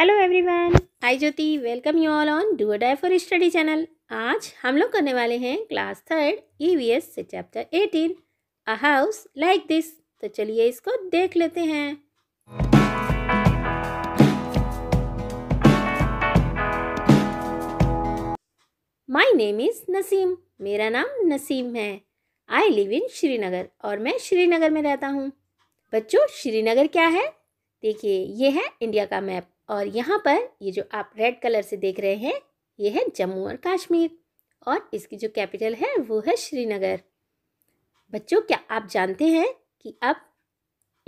Hello everyone I Jyoti welcome you all on do die for study channel आज हम लोग करने वाले हैं क्लास थर्ड ईवीएस से chapter eighteen a house like this तो चलिए इसको देख लेते हैं माई नेम इज़ नसीम मेरा नाम नसीम है आई लिव इन श्रीनगर और मैं श्रीनगर में रहता हूँ बच्चों श्रीनगर क्या है देखिए ये है इंडिया का मैप और यहाँ पर ये जो आप रेड कलर से देख रहे हैं ये है जम्मू और कश्मीर और इसकी जो कैपिटल है वो है श्रीनगर बच्चों क्या आप जानते हैं कि अब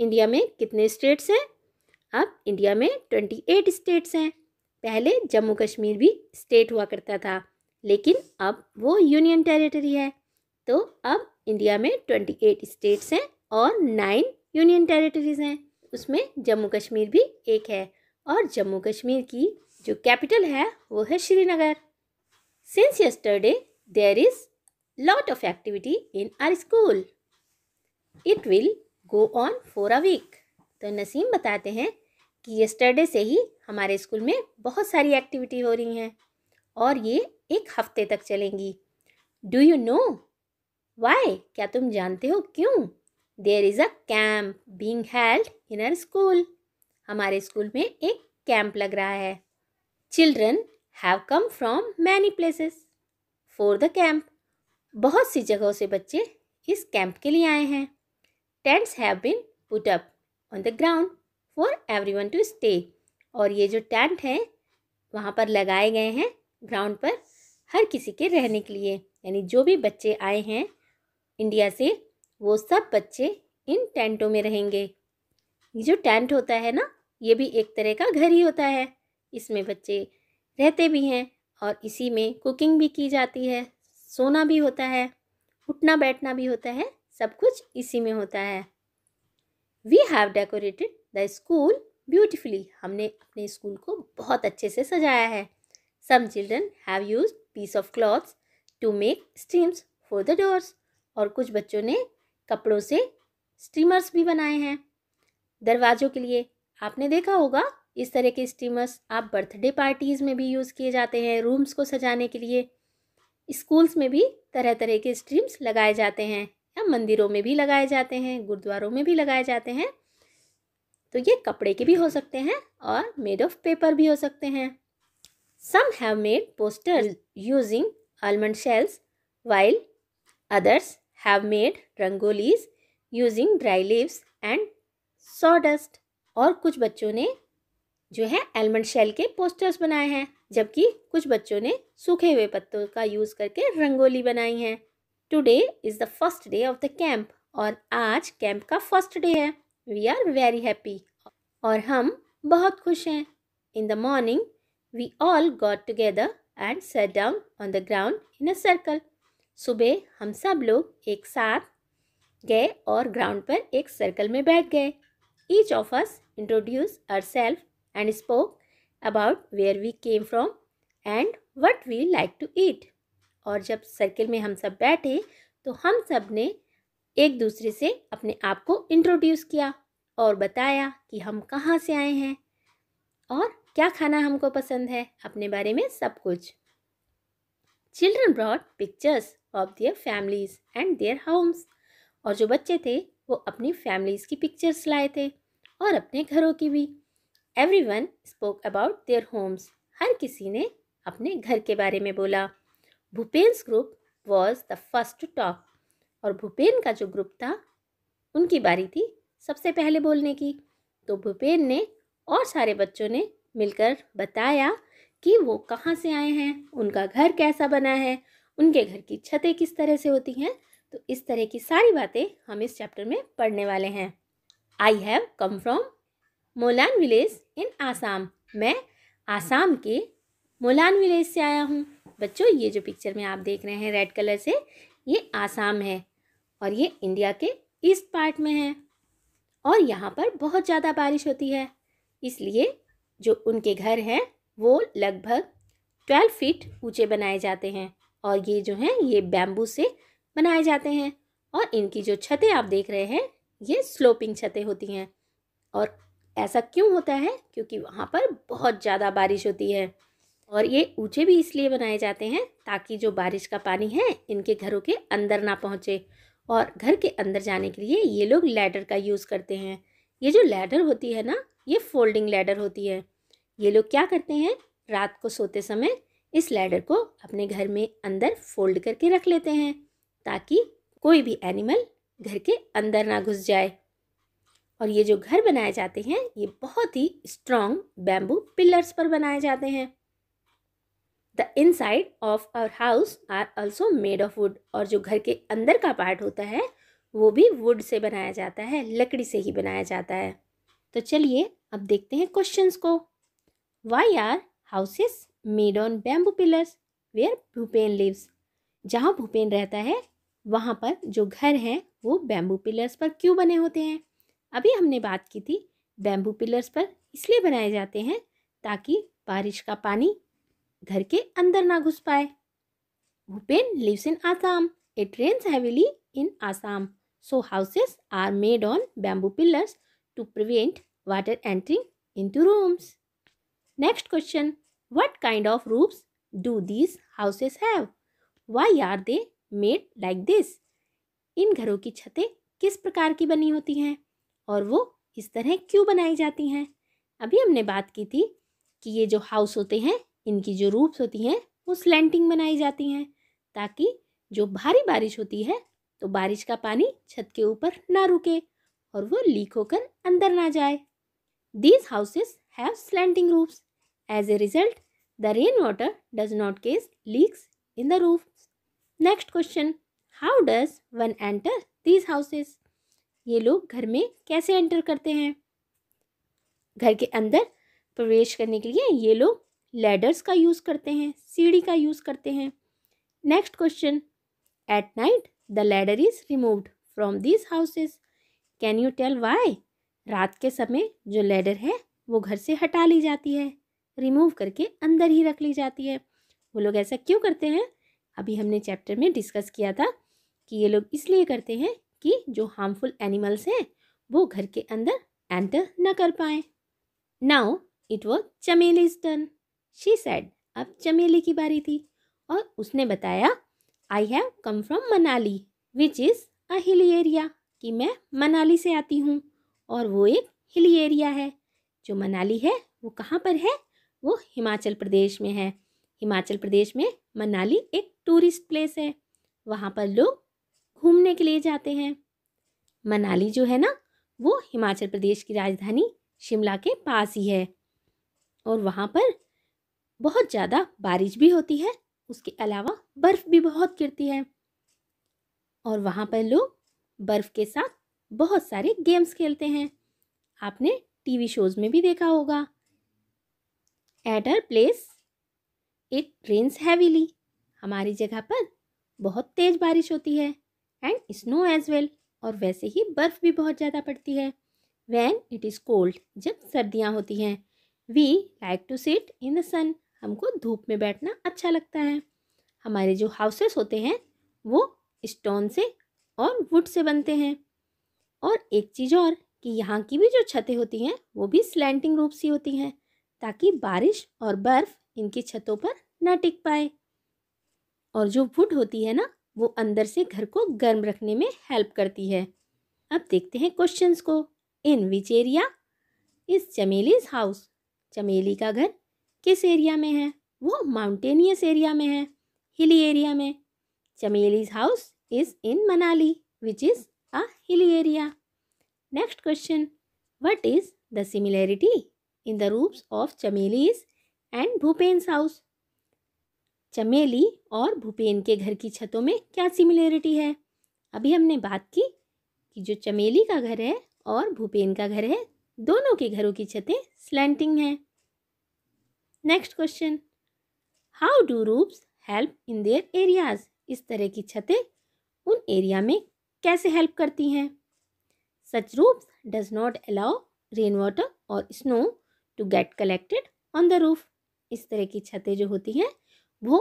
इंडिया में कितने स्टेट्स हैं अब इंडिया में ट्वेंटी एट स्टेट्स हैं पहले जम्मू कश्मीर भी स्टेट हुआ करता था लेकिन अब वो यूनियन टेरिटरी है तो अब इंडिया में ट्वेंटी एट स्टेट्स हैं और नाइन यूनियन टेरिटरीज हैं उसमें जम्मू कश्मीर भी एक है और जम्मू कश्मीर की जो कैपिटल है वो है Srinagar since yesterday there is lot of activity in our school it will go on for a week तो नसीम बताते हैं कि यस्टरडे से ही हमारे स्कूल में बहुत सारी एक्टिविटी हो रही हैं और ये एक हफ्ते तक चलेंगी डू यू नो वाई क्या तुम जानते हो क्यों there is a camp being held in our school हमारे स्कूल में एक कैंप लग रहा है children have come from many places for the camp बहुत सी जगहों से बच्चे इस कैंप के लिए आए हैं tents have been put up on the ground for everyone to stay और ये जो टेंट है वहाँ पर लगाए गए हैं ग्राउंड पर हर किसी के रहने के लिए यानी जो भी बच्चे आए हैं इंडिया से वो सब बच्चे इन टेंटों में रहेंगे ये जो टेंट होता है ना ये भी एक तरह का घर ही होता है इसमें बच्चे रहते भी हैं और इसी में कुकिंग भी की जाती है सोना भी होता है उठना बैठना भी होता है सब कुछ इसी में होता है we have decorated the school beautifully हमने अपने स्कूल को बहुत अच्छे से सजाया है some children have use piece of cloths to make steams for the doors और कुछ बच्चों ने कपड़ों से स्टीमर्स भी बनाए हैं दरवाज़ों के लिए आपने देखा होगा इस तरह के स्टीमर्स आप बर्थडे पार्टीज़ में भी यूज़ किए जाते हैं रूम्स को सजाने के लिए स्कूल्स में भी तरह तरह के स्ट्रीम्स लगाए जाते हैं या मंदिरों में भी लगाए जाते हैं गुरुद्वारों में भी लगाए जाते हैं तो ये कपड़े के भी हो सकते हैं और मेड ऑफ पेपर भी हो सकते हैं some have made poster using almond shells while others have made rangolis using dry leaves and sawdust और कुछ बच्चों ने जो है एलमंड शेल के पोस्टर्स बनाए हैं जबकि कुछ बच्चों ने सूखे हुए पत्तों का यूज़ करके रंगोली बनाई है today is the first day of the camp और आज कैंप का फर्स्ट डे है वी आर वेरी हैप्पी और हम बहुत खुश हैं in the morning we all got together and sat down on the ground in a circle सुबह हम सब लोग एक साथ गए और ग्राउंड पर एक सर्कल में बैठ गए each of us introduced ourselves and spoke about where we came from and what we like to eat. और जब सर्किल में हम सब बैठे तो हम सब ने एक दूसरे से अपने आप को इंट्रोड्यूस किया और बताया कि हम कहाँ से आए हैं और क्या खाना हमको पसंद है अपने बारे में सब कुछ children broad pictures of their families and their homes और जो बच्चे थे वो अपनी फैमिलीज़ की पिक्चर्स लाए थे और अपने घरों की भी every one spoke about their homes हर किसी ने अपने घर के बारे में बोला Bhupen's group was the first to talk और भूपेन का जो ग्रुप था उनकी बारी थी सबसे पहले बोलने की तो भूपेन ने और सारे बच्चों ने मिलकर बताया कि वो कहाँ से आए हैं उनका घर कैसा बना है उनके घर की छतें किस तरह से होती हैं तो इस तरह की सारी बातें हम इस चैप्टर में पढ़ने वाले हैं I have come from Molan village in Assam मैं आसाम के मोलान विलेज से आया हूँ बच्चों ये जो पिक्चर में आप देख रहे हैं रेड कलर से ये आसाम है और ये इंडिया के ईस्ट पार्ट में है और यहाँ पर बहुत ज़्यादा बारिश होती है इसलिए जो उनके घर हैं वो लगभग ट्वेल्व फीट ऊंचे बनाए जाते हैं और ये जो हैं ये बैम्बू से बनाए जाते हैं और इनकी जो छतें आप देख रहे हैं ये स्लोपिंग छतें होती हैं और ऐसा क्यों होता है क्योंकि वहाँ पर बहुत ज़्यादा बारिश होती है और ये ऊँचे भी इसलिए बनाए जाते हैं ताकि जो बारिश का पानी है इनके घरों के अंदर ना पहुँचे और घर के अंदर जाने के लिए ये लोग लैडर का यूज़ करते हैं ये जो लैडर होती है ना ये फोल्डिंग लैडर होती है ये लोग क्या करते हैं रात को सोते समय इस लैडर को अपने घर में अंदर फोल्ड करके रख लेते हैं ताकि कोई भी एनिमल घर के अंदर ना घुस जाए और ये जो घर बनाए जाते हैं ये बहुत ही स्ट्रॉन्ग बैम्बू पिलर्स पर बनाए जाते हैं the inside of our house are also made of wood और जो घर के अंदर का पार्ट होता है वो भी वुड से बनाया जाता है लकड़ी से ही बनाया जाता है तो चलिए अब देखते हैं क्वेश्चंस को why are houses made on bamboo pillars where Bhupen lives जहाँ भूपेन रहता है वहाँ पर जो घर हैं वो बैम्बू पिलर्स पर क्यों बने होते हैं अभी हमने बात की थी बैम्बू पिलर्स पर इसलिए बनाए जाते हैं ताकि बारिश का पानी घर के अंदर ना घुस पाए Bhupen lives in Assam it rains heavily in Assam so houses are made on bamboo pillars to prevent water entering into rooms next question what kind of rooms do these houses have why are they made like this इन घरों की छतें किस प्रकार की बनी होती हैं और वो इस तरह क्यों बनाई जाती हैं अभी हमने बात की थी कि ये जो हाउस होते हैं इनकी जो रूप्स होती हैं वो स्लैंटिंग बनाई जाती हैं ताकि जो भारी बारिश होती है तो बारिश का पानी छत के ऊपर ना रुके और वो लीक होकर अंदर ना जाए these houses have slanting roofs as a result the rain water does not cause leaks in the roof next question how does one enter these houses ये लोग घर में कैसे एंटर करते हैं घर के अंदर प्रवेश करने के लिए ये लोग लेडर्स का यूज़ करते हैं सीढ़ी का यूज़ करते हैं next question at night the ladder is removed from these houses can you tell why रात के समय जो लेडर है वो घर से हटा ली जाती है रिमूव करके अंदर ही रख ली जाती है वो लोग ऐसा क्यों करते हैं अभी हमने चैप्टर में डिस्कस किया था कि ये लोग इसलिए करते हैं कि जो हार्मफुल एनिमल्स हैं वो घर के अंदर एंटर न कर पाए now it was Chameli turn she said अब चमेली की बारी थी और उसने बताया I have come from Manali which is a hilly area कि मैं मनाली से आती हूँ और वो एक हिली एरिया है जो मनाली है वो कहाँ पर है वो हिमाचल प्रदेश में है हिमाचल प्रदेश में मनाली एक टूरिस्ट प्लेस है वहाँ पर लोग घूमने के लिए जाते हैं मनाली जो है ना वो हिमाचल प्रदेश की राजधानी शिमला के पास ही है और वहाँ पर बहुत ज़्यादा बारिश भी होती है उसके अलावा बर्फ़ भी बहुत गिरती है और वहाँ पर लोग बर्फ़ के साथ बहुत सारे गेम्स खेलते हैं आपने टीवी शोज़ में भी देखा होगा at our place it rains heavily हमारी जगह पर बहुत तेज़ बारिश होती है एंड स्नो एज वेल और वैसे ही बर्फ़ भी बहुत ज़्यादा पड़ती है वैन इट इज़ कोल्ड जब सर्दियाँ होती हैं we like to sit in the sun हमको धूप में बैठना अच्छा लगता है हमारे जो हाउसेस होते हैं वो स्टोन से और वुड से बनते हैं और एक चीज़ और कि यहाँ की भी जो छतें होती हैं वो भी स्लैंटिंग रूप सी होती हैं ताकि बारिश और बर्फ़ इनकी छतों पर ना टिक पाए और जो वुड होती है ना वो अंदर से घर को गर्म रखने में हेल्प करती है अब देखते हैं क्वेश्चंस को in which area is Chameli's house Chameli का घर किस एरिया में है वो माउंटेनियस एरिया में है हिली एरिया में Chameli's house is in Manali which is a hilly area next question what is the similarity in the roofs of Chameli's and Bhupen's house Chameli और भूपेन के घर की छतों में क्या सिमिलरिटी है अभी हमने बात की कि जो चमेली का घर है और भूपेन का घर है दोनों के घरों की छतें स्लैंटिंग हैं next question how do roofs help in their areas इस तरह की छतें उन एरिया में कैसे हेल्प करती हैं such roofs does not allow rain water और snow to get collected on the roof इस तरह की छतें जो होती हैं वो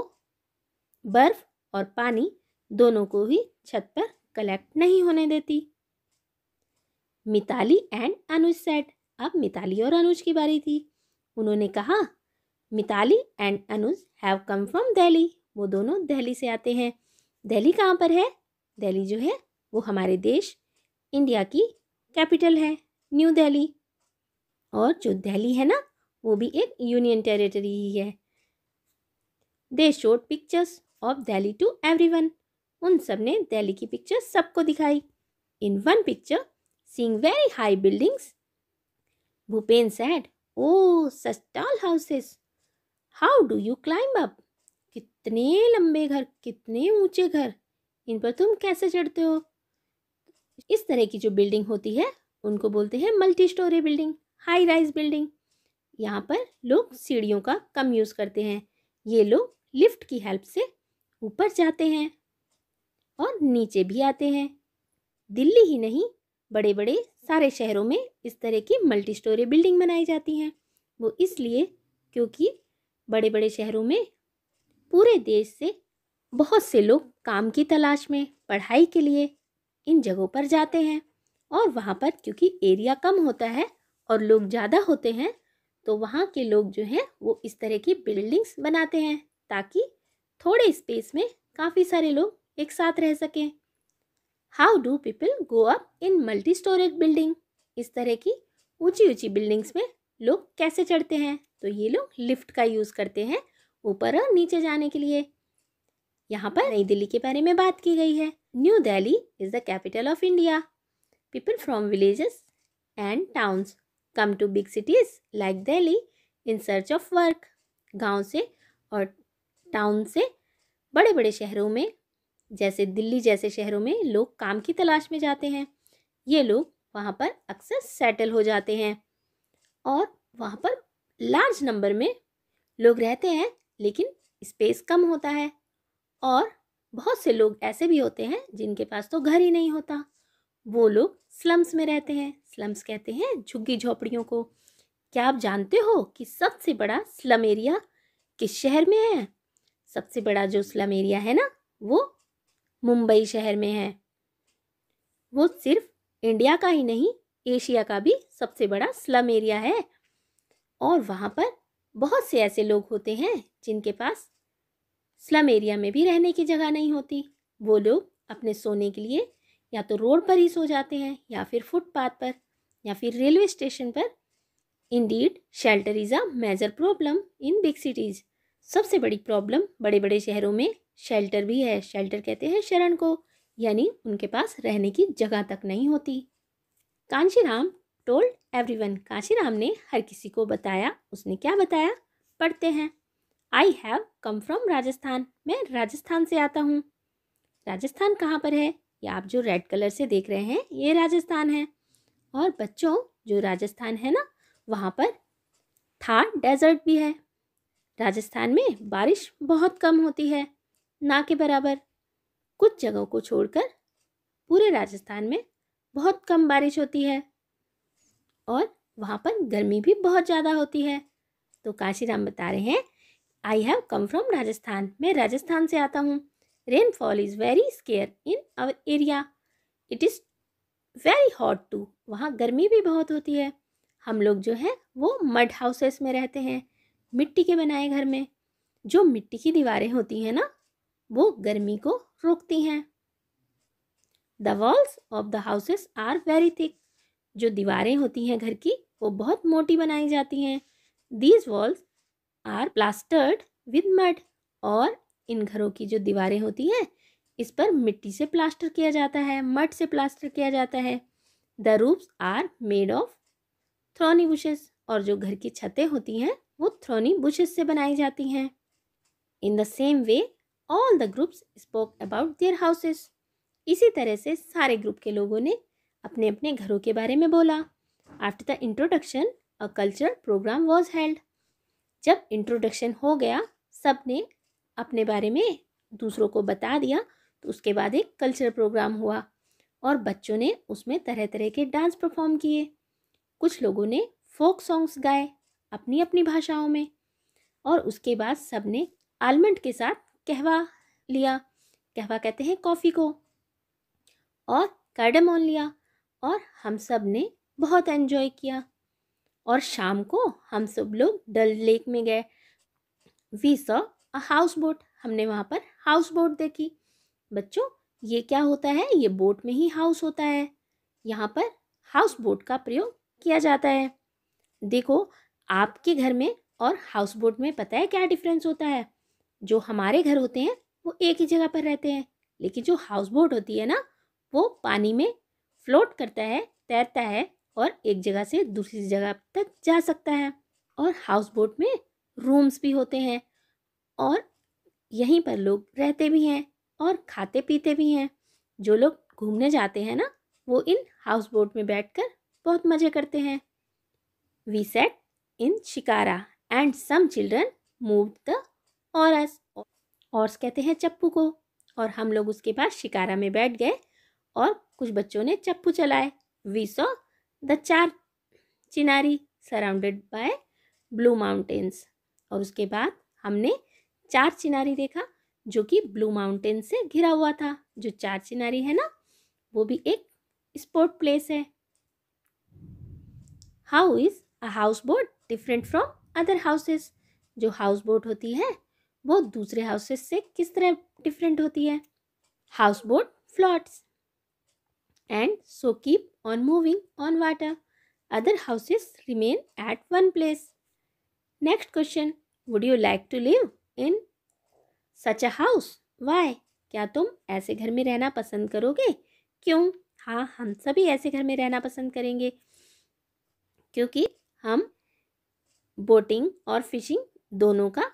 बर्फ और पानी दोनों को ही छत पर कलेक्ट नहीं होने देती मिताली एंड अनुज सेट अब मिताली और अनुज की बारी थी उन्होंने कहा Mitali and Anuj have come from Delhi वो दोनों दिल्ली से आते हैं दिल्ली कहाँ पर है दिल्ली जो है वो हमारे देश इंडिया की कैपिटल है न्यू दिल्ली और जो दिल्ली है ना वो भी एक यूनियन टेरिटरी ही है they showed pictures of Delhi to one उन सब ने दिल्ली की पिक्चर सबको दिखाई in one picture seeing very high buildings Bhupen said oh such tall houses how do you climb up कितने लंबे घर कितने ऊंचे घर इन पर तुम कैसे चढ़ते हो इस तरह की जो बिल्डिंग होती है उनको बोलते हैं multi storey building high rise building यहाँ पर लोग सीढ़ियों का कम यूज़ करते हैं ये लोग लिफ्ट की हेल्प से ऊपर जाते हैं और नीचे भी आते हैं दिल्ली ही नहीं बड़े बड़े सारे शहरों में इस तरह की मल्टी स्टोरी बिल्डिंग बनाई जाती हैं वो इसलिए क्योंकि बड़े बड़े शहरों में पूरे देश से बहुत से लोग काम की तलाश में पढ़ाई के लिए इन जगहों पर जाते हैं और वहाँ पर क्योंकि एरिया कम होता है और लोग ज़्यादा होते हैं तो वहाँ के लोग जो हैं वो इस तरह की बिल्डिंग्स बनाते हैं ताकि थोड़े स्पेस में काफ़ी सारे लोग एक साथ रह सकें how do people go up in multi storage building इस तरह की ऊंची ऊंची बिल्डिंग्स में लोग कैसे चढ़ते हैं तो ये लोग लिफ्ट का यूज़ करते हैं ऊपर और नीचे जाने के लिए यहाँ पर नई दिल्ली के बारे में बात की गई है New Delhi is the capital of India people from villages and towns come to big cities like Delhi in search of work गाँव से और टाउन से बड़े बड़े शहरों में जैसे दिल्ली जैसे शहरों में लोग काम की तलाश में जाते हैं ये लोग वहाँ पर अक्सर सेटल हो जाते हैं और वहाँ पर लार्ज नंबर में लोग रहते हैं लेकिन स्पेस कम होता है और बहुत से लोग ऐसे भी होते हैं जिनके पास तो घर ही नहीं होता वो लोग स्लम्स में रहते हैं स्लम्स कहते हैं झुग्गी झोपड़ियों को क्या आप जानते हो कि सबसे बड़ा स्लम एरिया किस शहर में है सबसे बड़ा जो स्लम एरिया है ना वो मुंबई शहर में है वो सिर्फ इंडिया का ही नहीं एशिया का भी सबसे बड़ा स्लम एरिया है और वहाँ पर बहुत से ऐसे लोग होते हैं जिनके पास स्लम एरिया में भी रहने की जगह नहीं होती वो लोग अपने सोने के लिए या तो रोड पर ही सो जाते हैं या फिर फुटपाथ पर या फिर रेलवे स्टेशन पर indeed shelter is a major problem in big cities सबसे बड़ी प्रॉब्लम बड़े बड़े शहरों में शेल्टर भी है शेल्टर कहते हैं शरण को यानी उनके पास रहने की जगह तक नहीं होती कांशीराम टोल्ड एवरीवन कांशीराम ने हर किसी को बताया उसने क्या बताया पढ़ते हैं I have come from Rajasthan मैं राजस्थान से आता हूँ राजस्थान कहाँ पर है ये आप जो रेड कलर से देख रहे हैं ये राजस्थान है और बच्चों जो राजस्थान है ना वहाँ पर थार डेजर्ट भी है राजस्थान में बारिश बहुत कम होती है ना के बराबर कुछ जगहों को छोड़कर पूरे राजस्थान में बहुत कम बारिश होती है और वहाँ पर गर्मी भी बहुत ज़्यादा होती है तो काशीराम बता रहे हैं I have come from Rajasthan मैं राजस्थान से आता हूँ rainfall is very scarce in our area it is very hot too वहाँ गर्मी भी बहुत होती है हम लोग जो है वो मड हाउसेस में रहते हैं मिट्टी के बनाए घर में जो मिट्टी की दीवारें होती हैं ना वो गर्मी को रोकती हैं the walls of the houses are very thick जो दीवारें होती हैं घर की वो बहुत मोटी बनाई जाती हैं these walls are plastered with mud और इन घरों की जो दीवारें होती हैं इस पर मिट्टी से प्लास्टर किया जाता है मड से प्लास्टर किया जाता है the roofs are made of thorny bushes और जो घर की छतें होती हैं वो थ्रोनी बुशेस से बनाई जाती हैं in the same way all the groups spoke about their houses इसी तरह से सारे ग्रुप के लोगों ने अपने अपने घरों के बारे में बोला after the introduction a culture programme was held जब इंट्रोडक्शन हो गया सब ने अपने बारे में दूसरों को बता दिया तो उसके बाद एक कल्चरल प्रोग्राम हुआ और बच्चों ने उसमें तरह तरह के डांस परफॉर्म किए कुछ लोगों ने फोक सॉन्ग्स गाए अपनी अपनी भाषाओं में और उसके बाद सब ने आलमंड के साथ कहवा लिया कहवा कहते हैं कॉफ़ी को और कार्डमोन लिया और हम सब ने बहुत एंजॉय किया और शाम को हम सब लोग डल लेक में गए we saw a houseboat हमने वहाँ पर हाउस बोट देखी बच्चों ये क्या होता है ये बोट में ही हाउस होता है यहाँ पर हाउस बोट का प्रयोग किया जाता है देखो आपके घर में और हाउस बोट में पता है क्या डिफरेंस होता है जो हमारे घर होते हैं वो एक ही जगह पर रहते हैं लेकिन जो हाउस बोट होती है ना वो पानी में फ्लोट करता है तैरता है और एक जगह से दूसरी जगह तक जा सकता है और हाउस बोट में रूम्स भी होते हैं और यहीं पर लोग रहते भी हैं और खाते पीते भी हैं जो लोग घूमने जाते हैं ना वो इन हाउस बोट में बैठकर बहुत मज़े करते हैं we sat in shikara and some children move the oars oars कहते हैं चप्पू को और हम लोग उसके पास शिकारा में बैठ गए और कुछ बच्चों ने चप्पू चलाए we saw the Char Chinari surrounded by blue mountains और उसके बाद हमने चार चिनारी देखा जो कि ब्लू माउंटेन से घिरा हुआ था जो चार चिनारी है ना वो भी एक स्पोर्ट प्लेस है how is a houseboat different from other houses जो हाउस बोट होती है वो दूसरे हाउसेस से किस तरह डिफरेंट होती है houseboat floats and so keep on moving on water other houses remain at one place next question would you like to live in such a house why क्या तुम ऐसे घर में रहना पसंद करोगे क्यों हाँ हम सभी ऐसे घर में रहना पसंद करेंगे क्योंकि हम बोटिंग और फिशिंग दोनों का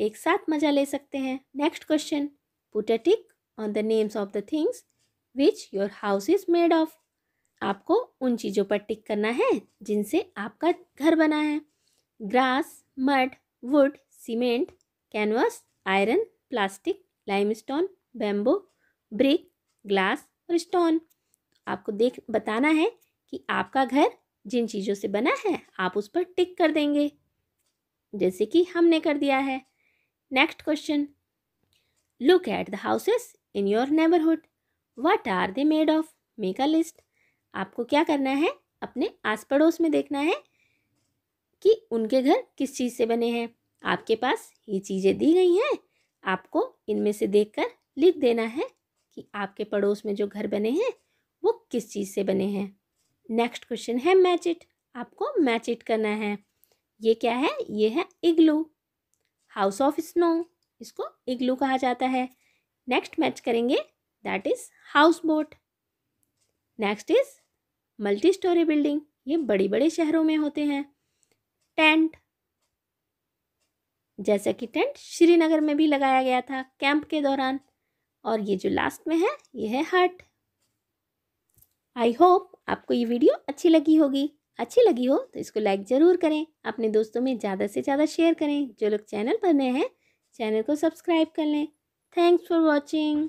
एक साथ मजा ले सकते हैं next question put a tick on the names of the things which your house is made of आपको उन चीज़ों पर टिक करना है जिनसे आपका घर बना है grass mud wood cement canvas iron plastic limestone bamboo brick glass और स्टोन आपको देख बताना है कि आपका घर जिन चीज़ों से बना है आप उस पर टिक कर देंगे जैसे कि हमने कर दिया है next question look at the houses in your neighbourhood what are they made of make a list आपको क्या करना है अपने आस पड़ोस में देखना है कि उनके घर किस चीज़ से बने हैं आपके पास ये चीज़ें दी गई हैं आपको इनमें से देखकर लिख देना है कि आपके पड़ोस में जो घर बने हैं वो किस चीज़ से बने हैं नेक्स्ट क्वेश्चन है मैच इट आपको मैच इट करना है ये क्या है ये है इग्लू हाउस ऑफ स्नो इसको इग्लू कहा जाता है नेक्स्ट मैच करेंगे that is houseboat next is multi storey building ये बड़ी बड़े शहरों में होते हैं टेंट जैसा कि टेंट श्रीनगर में भी लगाया गया था कैंप के दौरान और ये जो लास्ट में है ये है हट आई होप आपको ये वीडियो अच्छी लगी होगी अच्छी लगी हो तो इसको लाइक ज़रूर करें अपने दोस्तों में ज़्यादा से ज़्यादा शेयर करें जो लोग चैनल पर नए हैं चैनल को सब्सक्राइब कर लें थैंक्स फॉर वॉचिंग